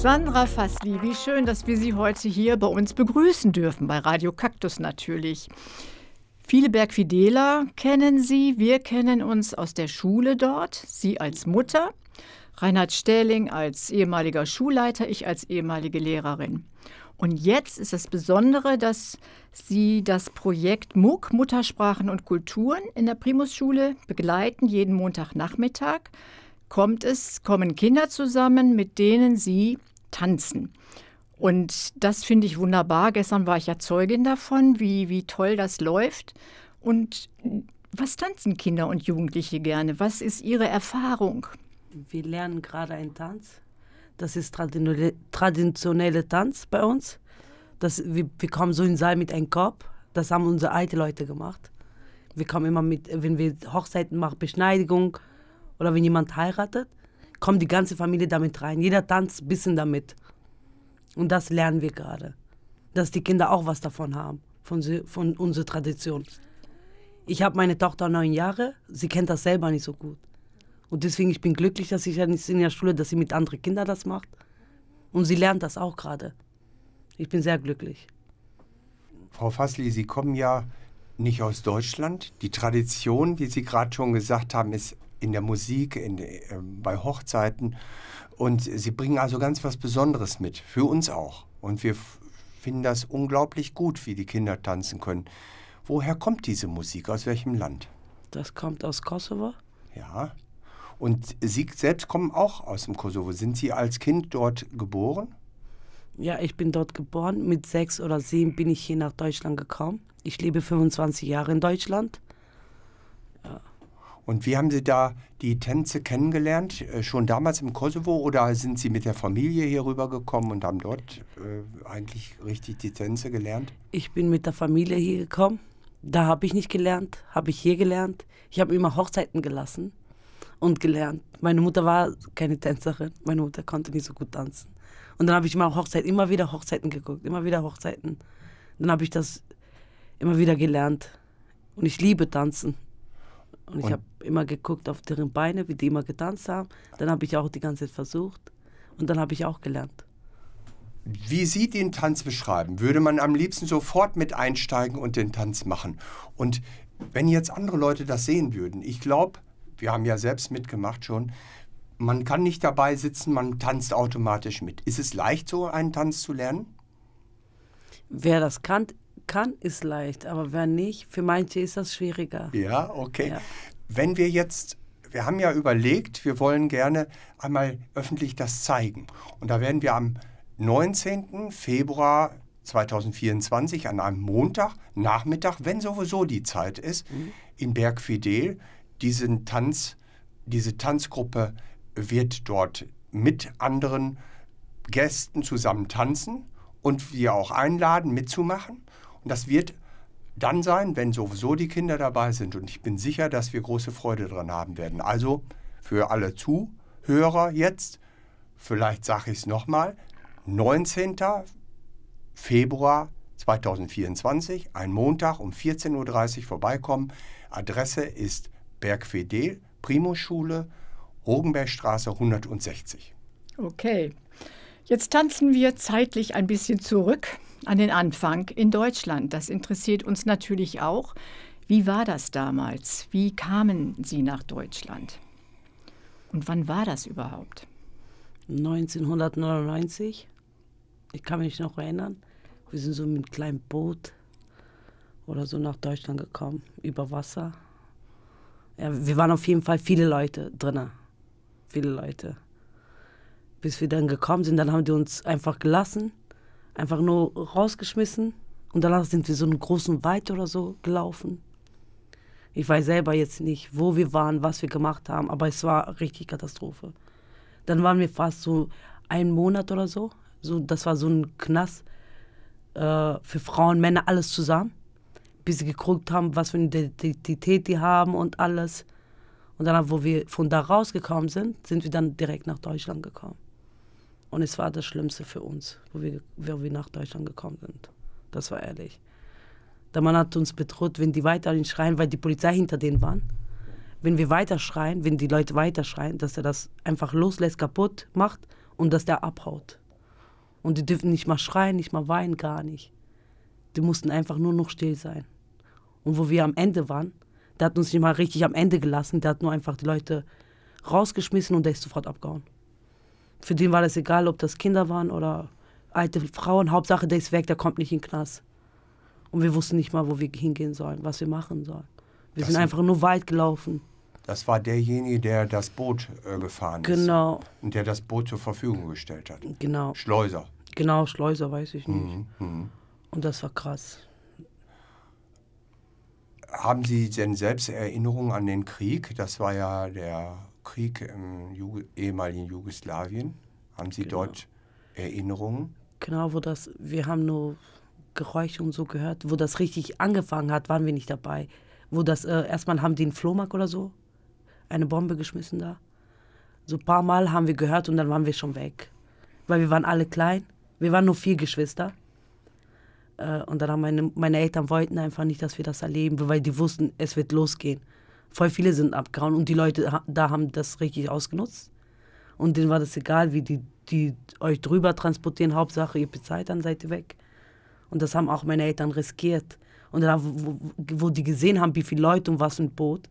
Sandra Fasli, schön, dass wir Sie heute hier bei uns begrüßen dürfen, bei Radio Kaktus natürlich. Viele Fidela kennen Sie, wir kennen uns aus der Schule dort, Sie als Mutter, Reinhard Stähling als ehemaliger Schulleiter, ich als ehemalige Lehrerin. Und jetzt ist das Besondere, dass Sie das Projekt MUG, Muttersprachen und Kulturen in der Primusschule begleiten, jeden Montagnachmittag. Kommt es, kommen Kinder zusammen, mit denen Sie tanzen. Und das finde ich wunderbar. Gestern war ich ja Zeugin davon, wie, wie toll das läuft. Und was tanzen Kinder und Jugendliche gerne? Was ist ihre Erfahrung? Wir lernen gerade einen Tanz. Das ist traditionelle, traditionelle Tanz bei uns. Das, wir, wir kommen so in den Saal mit einem Korb. Das haben unsere alten Leute gemacht. Wir kommen immer mit, wenn wir Hochzeiten machen, Beschneidigung oder wenn jemand heiratet, kommt die ganze Familie damit rein. Jeder tanzt ein bisschen damit. Und das lernen wir gerade. Dass die Kinder auch was davon haben, von, von unserer Tradition. Ich habe meine Tochter neun Jahre, sie kennt das selber nicht so gut. Und deswegen, ich bin glücklich, dass ich in der Schule, dass sie mit anderen Kindern das macht. Und sie lernt das auch gerade. Ich bin sehr glücklich. Frau Fassli, Sie kommen ja nicht aus Deutschland. Die Tradition, wie Sie gerade schon gesagt haben, ist in der Musik, in, äh, bei Hochzeiten. Und sie bringen also ganz was Besonderes mit, für uns auch. Und wir finden das unglaublich gut, wie die Kinder tanzen können. Woher kommt diese Musik? Aus welchem Land? Das kommt aus Kosovo. Ja. Und Sie selbst kommen auch aus dem Kosovo. Sind Sie als Kind dort geboren? Ja, ich bin dort geboren. Mit sechs oder sieben bin ich hier nach Deutschland gekommen. Ich lebe 25 Jahre in Deutschland. Und wie haben Sie da die Tänze kennengelernt? Äh, schon damals im Kosovo oder sind Sie mit der Familie hier rübergekommen und haben dort äh, eigentlich richtig die Tänze gelernt? Ich bin mit der Familie hier gekommen. Da habe ich nicht gelernt, habe ich hier gelernt. Ich habe immer Hochzeiten gelassen und gelernt. Meine Mutter war keine Tänzerin, meine Mutter konnte nicht so gut tanzen. Und dann habe ich immer Hochzeiten, immer wieder Hochzeiten geguckt, immer wieder Hochzeiten. Dann habe ich das immer wieder gelernt. Und ich liebe tanzen. Und, ich habe immer geguckt auf deren Beine, wie die immer getanzt haben. Dann habe ich auch die ganze Zeit versucht. Und dann habe ich auch gelernt. Wie Sie den Tanz beschreiben, würde man am liebsten sofort mit einsteigen und den Tanz machen. Und wenn jetzt andere Leute das sehen würden, ich glaube, wir haben ja selbst mitgemacht schon, man kann nicht dabei sitzen, man tanzt automatisch mit. Ist es leicht, so einen Tanz zu lernen? Wer das kann, kann, ist leicht, aber wer nicht, für manche ist das schwieriger. Ja, okay. Ja. Wenn wir jetzt wir haben ja überlegt, wir wollen gerne einmal öffentlich das zeigen. Und da werden wir am 19. Februar 2024 an einem Montag, Nachmittag, wenn sowieso die Zeit ist, mhm. in Bergfidel diesen Tanz, diese Tanzgruppe wird dort mit anderen Gästen zusammen tanzen und wir auch einladen, mitzumachen. Und das wird dann sein, wenn sowieso die Kinder dabei sind. Und ich bin sicher, dass wir große Freude daran haben werden. Also für alle Zuhörer jetzt, vielleicht sage ich es nochmal, 19. Februar 2024, ein Montag um 14.30 Uhr vorbeikommen. Adresse ist Bergfedel, Primus-Schule, Rogenbergstraße 160. Okay, jetzt tanzen wir zeitlich ein bisschen zurück an den Anfang in Deutschland. Das interessiert uns natürlich auch. Wie war das damals? Wie kamen Sie nach Deutschland? Und wann war das überhaupt? 1999. Ich kann mich noch erinnern. Wir sind so mit einem kleinen Boot oder so nach Deutschland gekommen, über Wasser. Ja, wir waren auf jeden Fall viele Leute drinnen. Viele Leute. Bis wir dann gekommen sind, dann haben die uns einfach gelassen einfach nur rausgeschmissen. Und danach sind wir so einen großen Wald oder so gelaufen. Ich weiß selber jetzt nicht, wo wir waren, was wir gemacht haben, aber es war richtig Katastrophe. Dann waren wir fast so einen Monat oder so. so das war so ein Knast äh, für Frauen, Männer, alles zusammen. Bis sie geguckt haben, was für eine Identität die haben und alles. Und dann, wo wir von da rausgekommen sind, sind wir dann direkt nach Deutschland gekommen. Und es war das Schlimmste für uns, wo wir, wo wir nach Deutschland gekommen sind. Das war ehrlich. Der Mann hat uns bedroht, wenn die weiterhin schreien, weil die Polizei hinter denen war. Wenn wir weiter schreien, wenn die Leute weiter schreien, dass er das einfach loslässt, kaputt macht und dass der abhaut. Und die dürfen nicht mal schreien, nicht mal weinen, gar nicht. Die mussten einfach nur noch still sein. Und wo wir am Ende waren, der hat uns nicht mal richtig am Ende gelassen, der hat nur einfach die Leute rausgeschmissen und der ist sofort abgehauen. Für den war das egal, ob das Kinder waren oder alte Frauen. Hauptsache, der ist weg, der kommt nicht in den Knast. Und wir wussten nicht mal, wo wir hingehen sollen, was wir machen sollen. Wir das sind einfach nur weit gelaufen. Das war derjenige, der das Boot äh, gefahren genau. ist. Genau. Und der das Boot zur Verfügung gestellt hat. Genau. Schleuser. Genau, Schleuser, weiß ich nicht. Mhm. mhm. Und das war krass. Haben Sie denn selbst Erinnerungen an den Krieg? Das war ja der Krieg im Ju ehemaligen Jugoslawien. Haben Sie genau. dort Erinnerungen? Genau, wo das, wir haben nur Geräusche und so gehört. Wo das richtig angefangen hat, waren wir nicht dabei. Wo das, äh, erstmal haben die einen Flohmarkt oder so, eine Bombe geschmissen da. So ein paar Mal haben wir gehört und dann waren wir schon weg. Weil wir waren alle klein. Wir waren nur vier Geschwister. Äh, und dann haben meine, meine Eltern wollten einfach nicht, dass wir das erleben, weil die wussten, es wird losgehen voll viele sind abgehauen und die Leute da haben das richtig ausgenutzt. Und denen war das egal, wie die, die euch drüber transportieren. Hauptsache, ihr bezahlt, dann seid ihr weg. Und das haben auch meine Eltern riskiert. Und da, wo, wo die gesehen haben, wie viele Leute und was im Boot,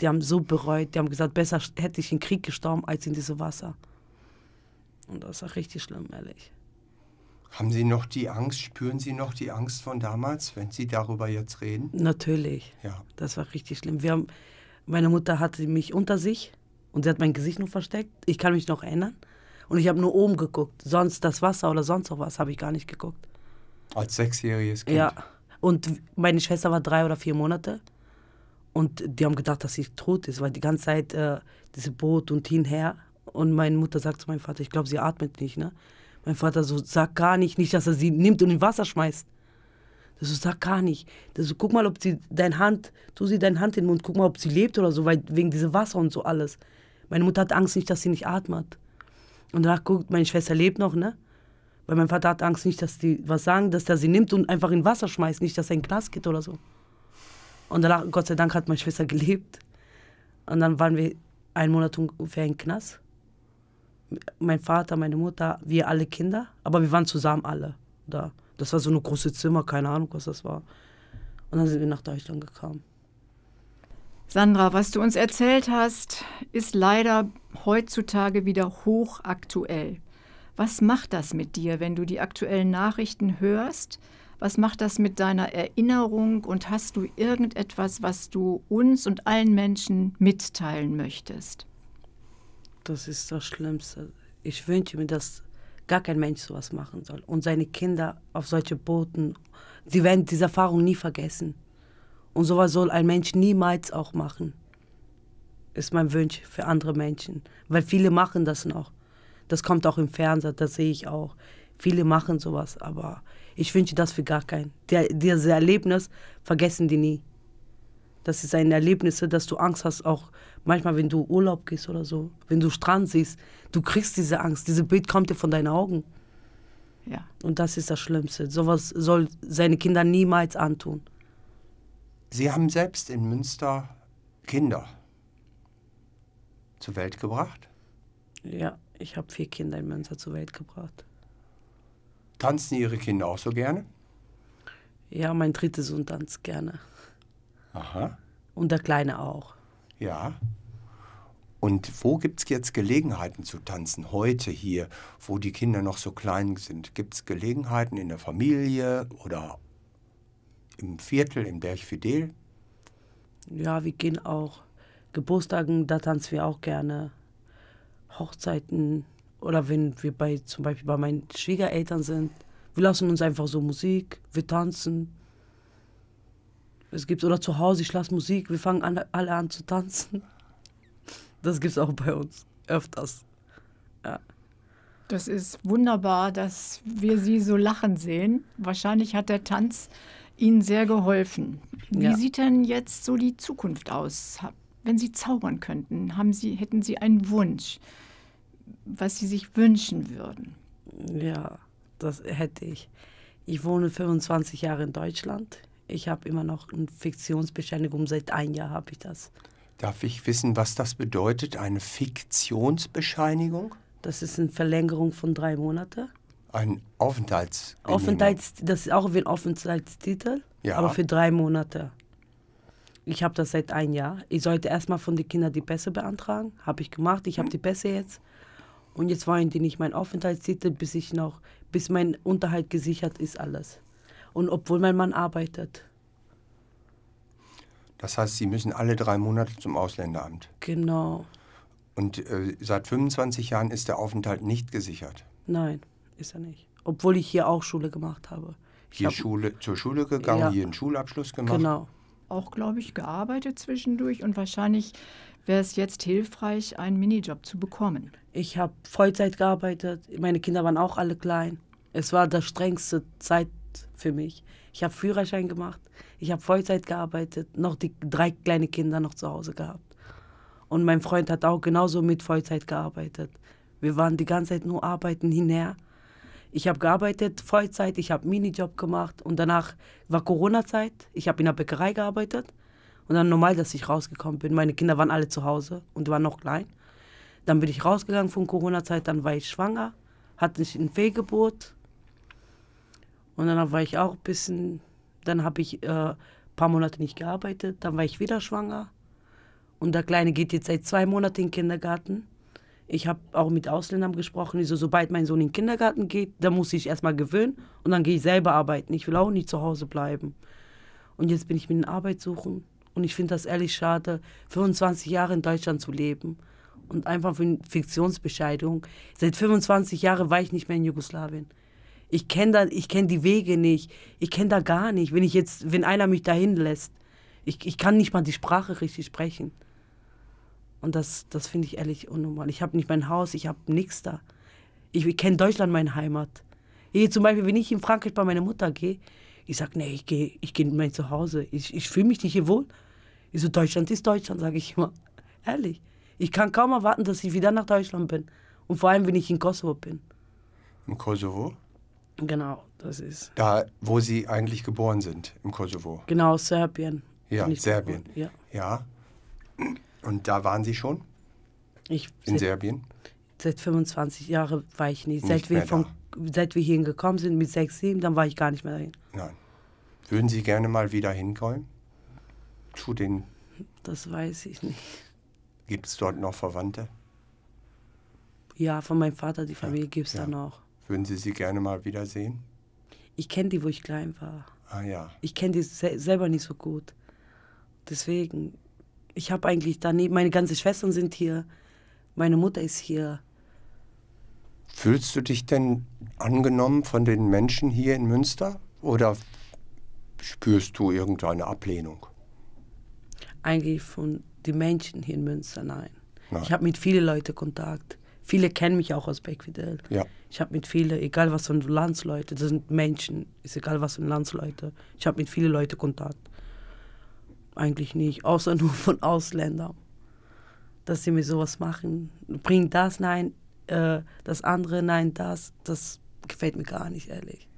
die haben so bereut. Die haben gesagt, besser hätte ich im Krieg gestorben, als in diesem Wasser. Und das war richtig schlimm, ehrlich. Haben Sie noch die Angst, spüren Sie noch die Angst von damals, wenn Sie darüber jetzt reden? Natürlich. Ja. Das war richtig schlimm. Wir haben, meine Mutter hatte mich unter sich und sie hat mein Gesicht nur versteckt. Ich kann mich noch erinnern. Und ich habe nur oben geguckt. Sonst das Wasser oder sonst noch was habe ich gar nicht geguckt. Als sechsjähriges Kind? Ja. Und meine Schwester war drei oder vier Monate. Und die haben gedacht, dass sie tot ist, weil die ganze Zeit äh, dieses Boot und hin her. Und meine Mutter sagt zu meinem Vater, ich glaube, sie atmet nicht. Ne? Mein Vater so, sag gar nicht, nicht, dass er sie nimmt und in Wasser schmeißt. Das so, sag gar nicht. Das so, guck mal, ob sie deine Hand, tu sie deine Hand in den Mund, guck mal, ob sie lebt oder so, weil wegen diesem Wasser und so alles. Meine Mutter hat Angst nicht, dass sie nicht atmet. Und danach guckt, meine Schwester lebt noch, ne? Weil mein Vater hat Angst nicht, dass die was sagen, dass er sie nimmt und einfach in Wasser schmeißt, nicht, dass er in den Knast geht oder so. Und danach, Gott sei Dank, hat meine Schwester gelebt. Und dann waren wir einen Monat ungefähr in den Knast mein Vater, meine Mutter, wir alle Kinder, aber wir waren zusammen alle da. Das war so eine große Zimmer, keine Ahnung, was das war. Und dann sind wir nach Deutschland gekommen. Sandra, was du uns erzählt hast, ist leider heutzutage wieder hochaktuell. Was macht das mit dir, wenn du die aktuellen Nachrichten hörst? Was macht das mit deiner Erinnerung und hast du irgendetwas, was du uns und allen Menschen mitteilen möchtest? Das ist das Schlimmste. Ich wünsche mir, dass gar kein Mensch sowas machen soll. Und seine Kinder auf solche Booten, sie werden diese Erfahrung nie vergessen. Und sowas soll ein Mensch niemals auch machen. Ist mein Wunsch für andere Menschen. Weil viele machen das noch. Das kommt auch im Fernsehen, das sehe ich auch. Viele machen sowas, aber ich wünsche das für gar keinen. Der, dieses Erlebnis vergessen die nie. Das ist ein Erlebnis, dass du Angst hast, auch manchmal, wenn du Urlaub gehst oder so, wenn du Strand siehst, du kriegst diese Angst. Dieses Bild kommt dir von deinen Augen. Ja. Und das ist das Schlimmste. Sowas soll seine Kinder niemals antun. Sie haben selbst in Münster Kinder zur Welt gebracht? Ja, ich habe vier Kinder in Münster zur Welt gebracht. Tanzen Ihre Kinder auch so gerne? Ja, mein dritter Sohn tanzt gerne. Aha. Und der Kleine auch. Ja. Und wo gibt es jetzt Gelegenheiten zu tanzen heute hier, wo die Kinder noch so klein sind? Gibt es Gelegenheiten in der Familie oder im Viertel, im Bergfidel? Ja, wir gehen auch Geburtstagen, da tanzen wir auch gerne. Hochzeiten oder wenn wir bei zum Beispiel bei meinen Schwiegereltern sind, wir lassen uns einfach so Musik, wir tanzen. Es gibt oder zu Hause, ich lasse Musik, wir fangen an, alle an zu tanzen. Das gibt es auch bei uns öfters. Ja. Das ist wunderbar, dass wir sie so lachen sehen. Wahrscheinlich hat der Tanz Ihnen sehr geholfen. Wie ja. sieht denn jetzt so die Zukunft aus? Wenn Sie zaubern könnten, haben sie, hätten Sie einen Wunsch, was Sie sich wünschen würden? Ja, das hätte ich. Ich wohne 25 Jahre in Deutschland. Ich habe immer noch eine Fiktionsbescheinigung, seit einem Jahr habe ich das. Darf ich wissen, was das bedeutet, eine Fiktionsbescheinigung? Das ist eine Verlängerung von drei Monaten. Ein Aufenthalts. Aufenthalts das ist auch wie ein Aufenthaltstitel, ja. aber für drei Monate. Ich habe das seit einem Jahr. Ich sollte erstmal von den Kindern die Pässe beantragen. Habe ich gemacht. Ich habe die Pässe jetzt. Und jetzt wollen die nicht meinen Aufenthaltstitel, bis ich noch, bis mein Unterhalt gesichert ist, alles und obwohl mein Mann arbeitet. Das heißt, Sie müssen alle drei Monate zum Ausländeramt. Genau. Und äh, seit 25 Jahren ist der Aufenthalt nicht gesichert. Nein, ist er nicht. Obwohl ich hier auch Schule gemacht habe. Ich hier hab, Schule, zur Schule gegangen, ja. hier einen Schulabschluss gemacht. Genau. Auch, glaube ich, gearbeitet zwischendurch und wahrscheinlich wäre es jetzt hilfreich, einen Minijob zu bekommen. Ich habe Vollzeit gearbeitet, meine Kinder waren auch alle klein. Es war der strengste Zeit für mich. Ich habe Führerschein gemacht, ich habe Vollzeit gearbeitet, noch die drei kleine Kinder noch zu Hause gehabt. Und mein Freund hat auch genauso mit Vollzeit gearbeitet. Wir waren die ganze Zeit nur arbeiten hinher. Ich habe gearbeitet Vollzeit, ich habe Minijob gemacht und danach war Corona-Zeit. Ich habe in der Bäckerei gearbeitet und dann normal, dass ich rausgekommen bin. Meine Kinder waren alle zu Hause und waren noch klein. Dann bin ich rausgegangen von Corona-Zeit, dann war ich schwanger, hatte ich eine Fehlgeburt und dann war ich auch ein bisschen, dann habe ich äh, ein paar Monate nicht gearbeitet, dann war ich wieder schwanger. Und der Kleine geht jetzt seit zwei Monaten in den Kindergarten. Ich habe auch mit Ausländern gesprochen, die so, sobald mein Sohn in den Kindergarten geht, dann muss ich erstmal gewöhnen und dann gehe ich selber arbeiten. Ich will auch nicht zu Hause bleiben. Und jetzt bin ich mit Arbeit suchen und ich finde das ehrlich schade, 25 Jahre in Deutschland zu leben und einfach für eine Fiktionsbescheidung. Seit 25 Jahren war ich nicht mehr in Jugoslawien. Ich kenne kenn die Wege nicht. Ich kenne da gar nicht. Wenn ich jetzt, wenn einer mich dahin lässt, ich, ich kann nicht mal die Sprache richtig sprechen. Und das, das finde ich ehrlich unnormal. Ich habe nicht mein Haus, ich habe nichts da. Ich, ich kenne Deutschland, meine Heimat. Hier zum Beispiel, wenn ich in Frankreich bei meiner Mutter gehe, ich sage, nee, ich gehe ich geh in mein Zuhause. Ich, ich fühle mich nicht hier wohl. Ich so, Deutschland ist Deutschland, sage ich immer. Ehrlich. Ich kann kaum erwarten, dass ich wieder nach Deutschland bin. Und vor allem, wenn ich in Kosovo bin. Im Kosovo? Genau, das ist. Da, wo Sie eigentlich geboren sind, im Kosovo. Genau, Serbien. Ja, Serbien. ja. ja. Und da waren Sie schon? Ich. In seit, Serbien? Seit 25 Jahren war ich nicht. nicht seit, wir von, seit wir hierhin gekommen sind, mit 6, 7, dann war ich gar nicht mehr dahin. Nein. Würden Sie gerne mal wieder hinkommen? Zu den. Das weiß ich nicht. Gibt es dort noch Verwandte? Ja, von meinem Vater, die Familie ja, gibt es ja. da noch. Würden Sie sie gerne mal wiedersehen? Ich kenne die, wo ich klein war. Ah ja. Ich kenne die se selber nicht so gut. Deswegen, ich habe eigentlich daneben, meine ganzen Schwestern sind hier, meine Mutter ist hier. Fühlst du dich denn angenommen von den Menschen hier in Münster oder spürst du irgendeine Ablehnung? Eigentlich von den Menschen hier in Münster, nein. nein. Ich habe mit vielen Leuten Kontakt. Viele kennen mich auch aus Beckvidel. Ja. Ich habe mit vielen, egal was für Landsleute, das sind Menschen, ist egal was für Landsleute. Ich habe mit vielen Leuten Kontakt. Eigentlich nicht, außer nur von Ausländern. Dass sie mir sowas machen. Bring das, nein, äh, das andere, nein, das. Das gefällt mir gar nicht, ehrlich.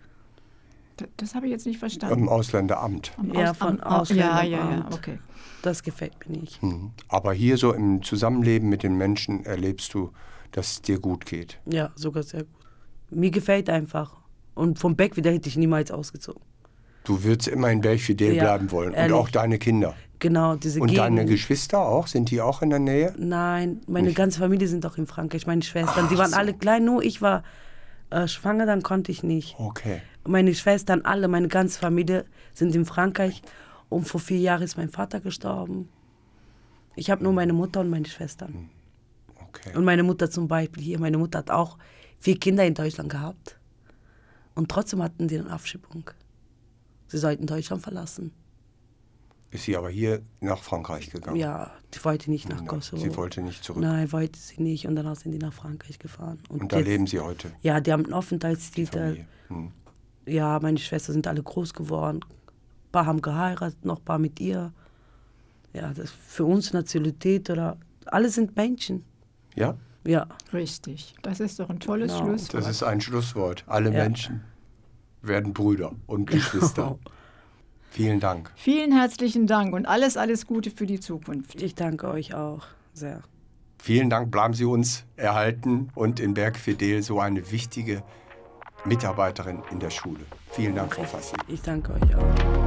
Das, das habe ich jetzt nicht verstanden. Im Ausländeramt. Am ja, von am, Ausländeramt. Ja, ja, ja, okay. Das gefällt mir nicht. Mhm. Aber hier so im Zusammenleben mit den Menschen erlebst du dass es dir gut geht. Ja, sogar sehr gut. Mir gefällt einfach. Und vom Beck wieder hätte ich niemals ausgezogen. Du würdest immer in Belfidel ja, bleiben wollen ehrlich. und auch deine Kinder. Genau, diese Und Gegend. deine Geschwister auch? Sind die auch in der Nähe? Nein, meine Nicht. ganze Familie sind auch in Frankreich, meine Schwestern. Ach, die waren so. alle klein, nur ich war äh, schwanger, dann konnte ich nicht. Okay. Meine Schwestern, alle, meine ganze Familie sind in Frankreich. Und vor vier Jahren ist mein Vater gestorben. Ich habe nur meine Mutter und meine Schwestern. Hm. Okay. Und meine Mutter zum Beispiel hier, meine Mutter hat auch vier Kinder in Deutschland gehabt. Und trotzdem hatten sie eine Abschiebung. Sie sollten Deutschland verlassen. Ist sie aber hier nach Frankreich gegangen? Ja, sie wollte nicht nach Kosovo. Sie wollte nicht zurück? Nein, wollte sie nicht. Und danach sind die nach Frankreich gefahren. Und, und da jetzt, leben sie heute? Ja, die haben einen Aufenthaltstitel. Hm. Ja, meine Schwestern sind alle groß geworden. Ein paar haben geheiratet, noch ein paar mit ihr. Ja, das für uns Nationalität oder... Alle sind Menschen. Ja? Ja. Richtig. Das ist doch ein tolles genau. Schlusswort. Das ist ein Schlusswort. Alle ja. Menschen werden Brüder und Geschwister. Genau. Vielen Dank. Vielen herzlichen Dank und alles, alles Gute für die Zukunft. Ich danke euch auch sehr. Vielen Dank, bleiben Sie uns erhalten und in Berg so eine wichtige Mitarbeiterin in der Schule. Vielen Dank, Frau Fassi. Ich danke euch auch.